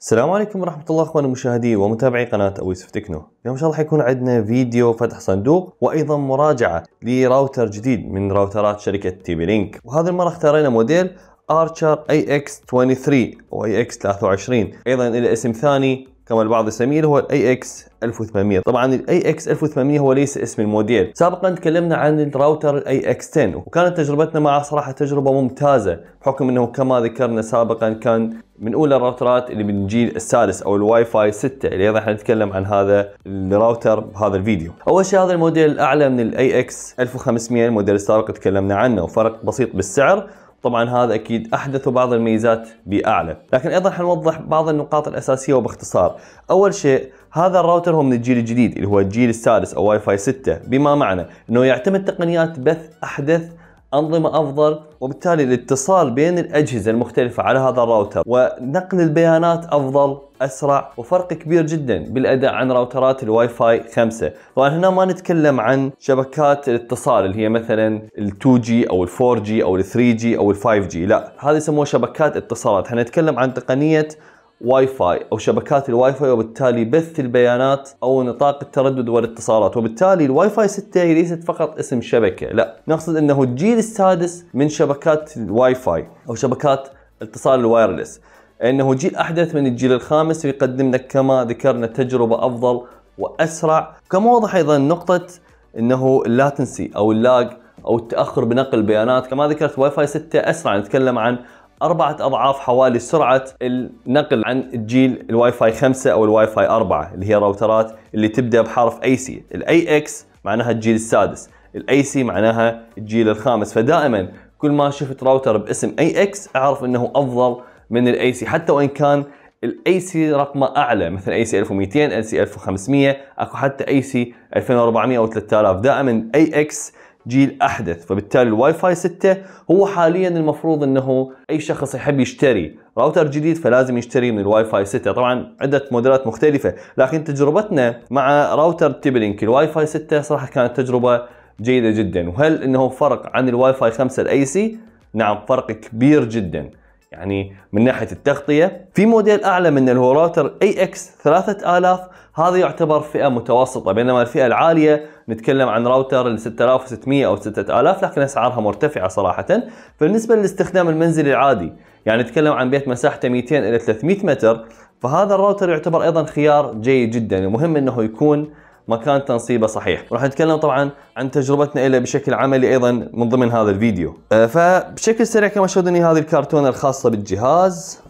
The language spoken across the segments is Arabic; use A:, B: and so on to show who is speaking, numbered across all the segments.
A: السلام عليكم ورحمة الله اخواني مشاهدي ومتابعي قناة اويسف تكنو اليوم ان شاء الله حيكون عندنا فيديو فتح صندوق وايضا مراجعة لراوتر جديد من راوترات شركة تي بي لينك وهذه المرة اختارينا موديل ارشر اي اكس 23 او اي اكس 23 ايضا الى اسم ثاني كما البعض يسميه هو الاي اكس 1800 طبعا الاي اكس 1800 هو ليس اسم الموديل سابقا تكلمنا عن الراوتر الاي اكس 10 وكانت تجربتنا معه صراحه تجربه ممتازه بحكم انه كما ذكرنا سابقا كان من اولى الراوترات اللي من الجيل السادس او الواي فاي 6 اللي ايضا حنتكلم عن هذا الراوتر بهذا الفيديو. اول شيء هذا الموديل اعلى من الاي اكس 1500 الموديل السابق تكلمنا عنه وفرق بسيط بالسعر طبعا هذا اكيد احدث بعض الميزات باعلى لكن ايضا حنوضح بعض النقاط الاساسيه وباختصار اول شيء هذا الراوتر هو من الجيل الجديد اللي هو الجيل السادس او واي فاي 6 بما معنى انه يعتمد تقنيات بث احدث أنظمة أفضل وبالتالي الاتصال بين الأجهزة المختلفة على هذا الراوتر ونقل البيانات أفضل أسرع وفرق كبير جدا بالأداء عن راوترات الواي فاي 5 طبعا هنا ما نتكلم عن شبكات الاتصال اللي هي مثلا ال 2 جي أو ال 4 جي أو ال 3 جي أو ال 5 جي لا هذه يسموها شبكات اتصالات احنا نتكلم عن تقنية واي فاي او شبكات الواي فاي وبالتالي بث البيانات او نطاق التردد والاتصالات وبالتالي الواي فاي 6 هي ليست فقط اسم شبكه لا نقصد انه الجيل السادس من شبكات الواي فاي او شبكات اتصال الوايرلس انه جيل احدث من الجيل الخامس ويقدم لك كما ذكرنا تجربه افضل واسرع كما واضح ايضا نقطه انه اللاتنسي او اللاج او التاخر بنقل البيانات كما ذكرت واي فاي 6 اسرع نتكلم عن أربعة أضعاف حوالي سرعة النقل عن الجيل الواي فاي 5 أو الواي فاي 4 اللي هي راوترات اللي تبدأ بحرف أي سي الأي إكس معناها الجيل السادس الاي سي معناها الجيل الخامس فدائما كل ما شفت راوتر باسم اي اكس اعرف انه افضل من الاي سي حتى وان كان الاي سي رقمه اعلى مثل اي سي 1200 اي سي 1500 اكو حتى اي سي 2400 او 3000 دائما اي اكس جيل احدث فبالتالي الواي فاي 6 هو حاليا المفروض انه اي شخص يحب يشتري راوتر جديد فلازم يشتري من الواي فاي 6 طبعا عده موديلات مختلفه لكن تجربتنا مع راوتر تيبلينك الواي فاي 6 صراحه كانت تجربه جيده جدا وهل انه فرق عن الواي فاي 5 الاي سي نعم فرق كبير جدا يعني من ناحيه التغطيه في موديل اعلى منه اللي هو راوتر اي اكس 3000 هذا يعتبر فئه متوسطه بينما الفئه العاليه نتكلم عن راوتر ال 6600 او 6000 لكن اسعارها مرتفعه صراحه بالنسبه للاستخدام المنزلي العادي يعني نتكلم عن بيت مساحته 200 الى 300 متر فهذا الراوتر يعتبر ايضا خيار جيد جدا ومهم انه يكون مكان تنصيبه صحيح وراح نتكلم طبعا عن تجربتنا له بشكل عملي ايضا من ضمن هذا الفيديو آه، فبشكل سريع كما شاهدوني هذه الكرتونة الخاصة بالجهاز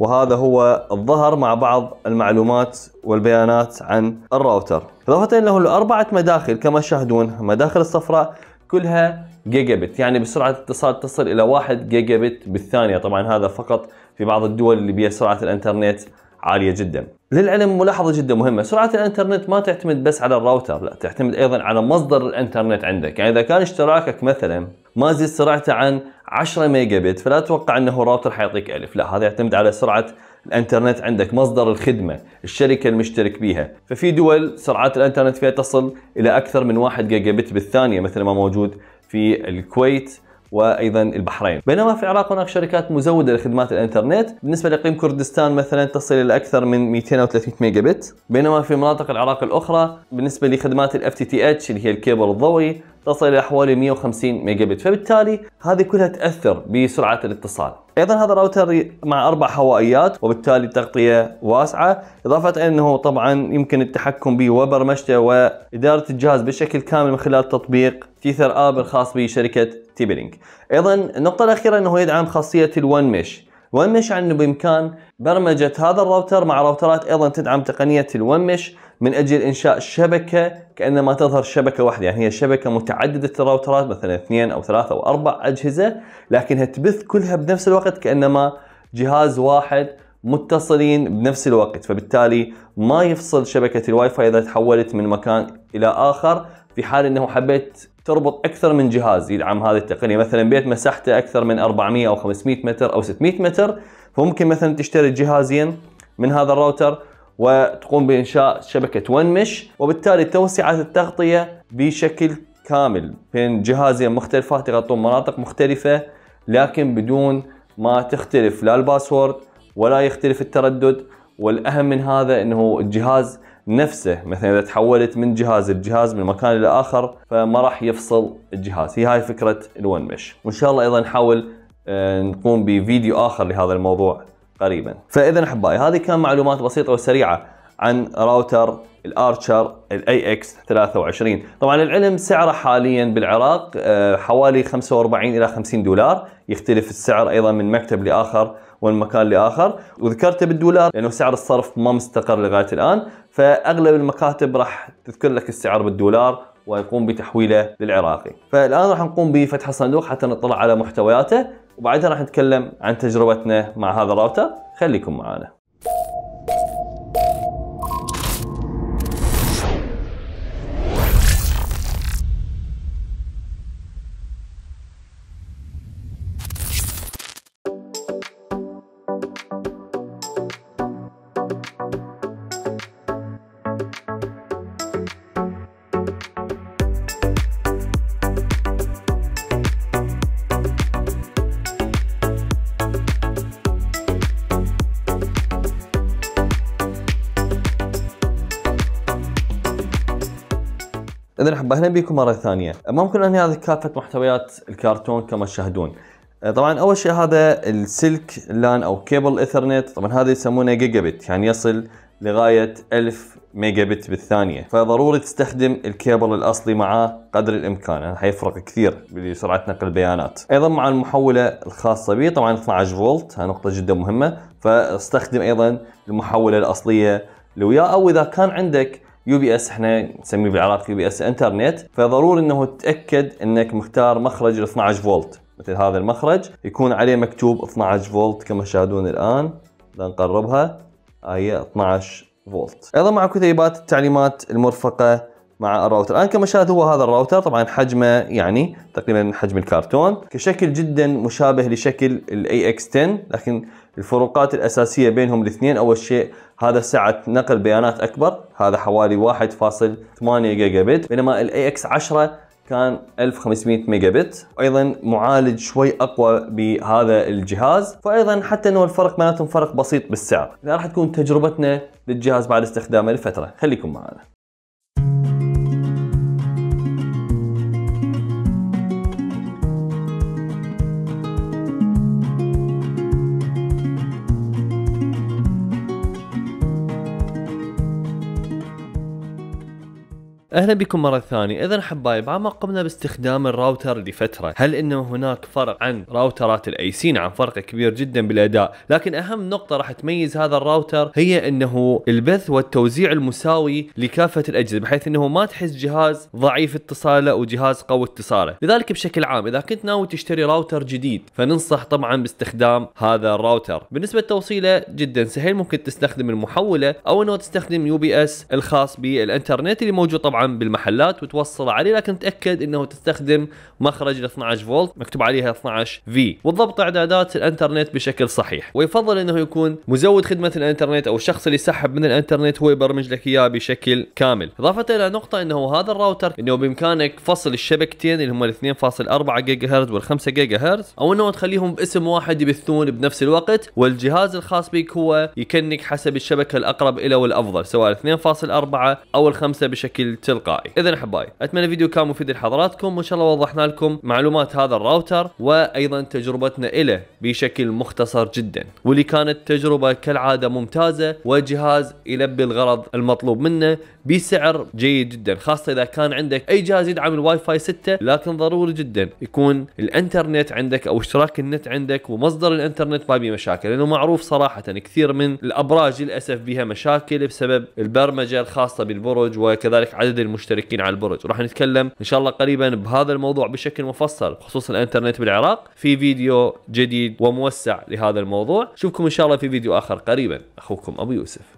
A: وهذا هو الظهر مع بعض المعلومات والبيانات عن الراوتر إضافة له الأربعة مداخل كما تشاهدون مداخل الصفراء كلها جيجا بت يعني بسرعة اتصال تصل إلى 1 جيجا بت بالثانية طبعا هذا فقط في بعض الدول اللي بها سرعة الإنترنت عالية جدا للعلم ملاحظة جدا مهمة سرعة الانترنت ما تعتمد بس على الراوتر لا تعتمد أيضا على مصدر الانترنت عندك يعني إذا كان اشتراكك مثلا ما تزيد سرعته عن 10 ميجا بت فلا تتوقع انه الراوتر حيعطيك 1000 لا هذا يعتمد على سرعه الانترنت عندك مصدر الخدمه الشركه المشترك بها ففي دول سرعات الانترنت فيها تصل الى اكثر من 1 جيجا بت بالثانيه مثل ما موجود في الكويت وايضا البحرين بينما في العراق هناك شركات مزوده لخدمات الانترنت بالنسبه لاقليم كردستان مثلا تصل الى اكثر من 230 ميجا بت بينما في مناطق العراق الاخرى بالنسبه لخدمات الاف تي تي اتش اللي هي الكيبل الضوئي تصل الى حوالي 150 ميجا بت فبالتالي هذه كلها تاثر بسرعه الاتصال ايضا هذا الراوتر مع اربع هوائيات وبالتالي تغطيه واسعه اضافه انه طبعا يمكن التحكم به وبرمجته واداره الجهاز بشكل كامل من خلال تطبيق تيثر اب الخاص بشركه تيبلينك ايضا النقطه الاخيره انه يدعم خاصيه الون مش الون مش انه بامكان برمجه هذا الراوتر مع راوترات ايضا تدعم تقنيه الون مش من اجل انشاء شبكه كانما تظهر شبكه واحده يعني هي شبكه متعدده الراوترات مثلا اثنين او ثلاثه او اربع اجهزه لكنها تبث كلها بنفس الوقت كانما جهاز واحد متصلين بنفس الوقت فبالتالي ما يفصل شبكة الواي فاي إذا تحولت من مكان إلى آخر في حال أنه حبيت تربط اكثر من جهاز يدعم هذه التقنيه مثلا بيت مساحته اكثر من 400 او 500 متر او 600 متر فممكن مثلا تشتري جهازين من هذا الراوتر وتقوم بانشاء شبكه ون مش وبالتالي توسعه التغطيه بشكل كامل بين جهازين مختلفات يغطون مناطق مختلفه لكن بدون ما تختلف لا الباسورد ولا يختلف التردد والاهم من هذا انه الجهاز نفسه مثلا اذا تحولت من جهاز لجهاز من مكان الى اخر فما راح يفصل الجهاز هي هاي فكره الون مش وان شاء الله ايضا نحاول آه، نقوم بفيديو اخر لهذا الموضوع قريبا فاذا احبائي هذه كان معلومات بسيطه وسريعه عن راوتر الارشر الاي اكس 23 طبعا العلم سعره حاليا بالعراق آه، حوالي 45 الى 50 دولار يختلف السعر ايضا من مكتب لاخر ومن مكان لاخر وذكرته بالدولار لانه سعر الصرف ما مستقر لغايه الان فاغلب المكاتب راح تذكر لك السعر بالدولار ويقوم بتحويله للعراقي فالان راح نقوم بفتح الصندوق حتى نطلع على محتوياته وبعدها راح نتكلم عن تجربتنا مع هذا الراوتر خليكم معنا مرحبا اهلا بكم مره ثانيه ممكن الان هذه كافه محتويات الكرتون كما تشاهدون أه، طبعا اول شيء هذا السلك لان او كيبل ايثرنت طبعا هذا يسمونه جيجا بت يعني يصل لغايه 1000 ميجا بت بالثانيه فضروري تستخدم الكيبل الاصلي معاه قدر الامكان يعني حيفرق كثير بسرعه نقل البيانات ايضا مع المحوله الخاصه به طبعا 12 فولت هذه نقطه جدا مهمه فاستخدم ايضا المحوله الاصليه لو يا او اذا كان عندك يو بي اس احنا نسميه بالعراق يو بي اس انترنت فضروري انه تتاكد انك مختار مخرج ال 12 فولت مثل هذا المخرج يكون عليه مكتوب 12 فولت كما تشاهدون الان لنقربها هي 12 فولت ايضا مع كتيبات التعليمات المرفقه مع الراوتر الان كما شاهد هو هذا الراوتر طبعا حجمه يعني تقريبا حجم الكرتون كشكل جدا مشابه لشكل الاي اكس 10 لكن الفروقات الأساسية بينهم الاثنين أول شيء هذا سعة نقل بيانات أكبر هذا حوالي 1.8 جيجا بت بينما الاي اكس 10 كان 1500 ميجا بت ايضا معالج شوي اقوى بهذا الجهاز فايضا حتى انه الفرق بيناتهم فرق بسيط بالسعر راح تكون تجربتنا للجهاز بعد استخدامه لفتره خليكم معنا اهلا بكم مره ثانيه اذا حبايب عما قمنا باستخدام الراوتر لفتره هل انه هناك فرق عن راوترات الاي سي نعم فرق كبير جدا بالاداء لكن اهم نقطه راح تميز هذا الراوتر هي انه البث والتوزيع المساوي لكافه الاجهزه بحيث انه ما تحس جهاز ضعيف اتصاله وجهاز قوي اتصاله لذلك بشكل عام اذا كنت ناوي تشتري راوتر جديد فننصح طبعا باستخدام هذا الراوتر بالنسبه لتوصيله جدا سهل ممكن تستخدم المحوله او انه تستخدم يو بي اس الخاص بالانترنت اللي موجود طبعا بالمحلات وتوصل عليه لكن تاكد انه تستخدم مخرج ال 12 فولت مكتوب عليها 12 في وضبط اعدادات الانترنت بشكل صحيح ويفضل انه يكون مزود خدمه الانترنت او الشخص اللي سحب من الانترنت هو يبرمج لك اياه بشكل كامل اضافه الى نقطه انه هذا الراوتر انه بامكانك فصل الشبكتين اللي هم ال 2.4 جيجا هرتز وال 5 جيجا هرتز او انه تخليهم باسم واحد يبثون بنفس الوقت والجهاز الخاص بك هو يكنك حسب الشبكه الاقرب الى والافضل سواء 2.4 او ال 5 بشكل تلقائي تلقائي اذا احبائي اتمنى الفيديو كان مفيد لحضراتكم وان شاء الله وضحنا لكم معلومات هذا الراوتر وايضا تجربتنا له بشكل مختصر جدا واللي كانت تجربه كالعاده ممتازه وجهاز يلبي الغرض المطلوب منه بسعر جيد جدا خاصه اذا كان عندك اي جهاز يدعم الواي فاي 6 لكن ضروري جدا يكون الانترنت عندك او اشتراك النت عندك ومصدر الانترنت ما به مشاكل لانه معروف صراحه كثير من الابراج للاسف بها مشاكل بسبب البرمجه الخاصه بالبرج وكذلك عدد المشتركين على البرج وراح نتكلم ان شاء الله قريبا بهذا الموضوع بشكل مفصل بخصوص الانترنت بالعراق في فيديو جديد وموسع لهذا الموضوع اشوفكم ان شاء الله في فيديو اخر قريبا اخوكم ابو يوسف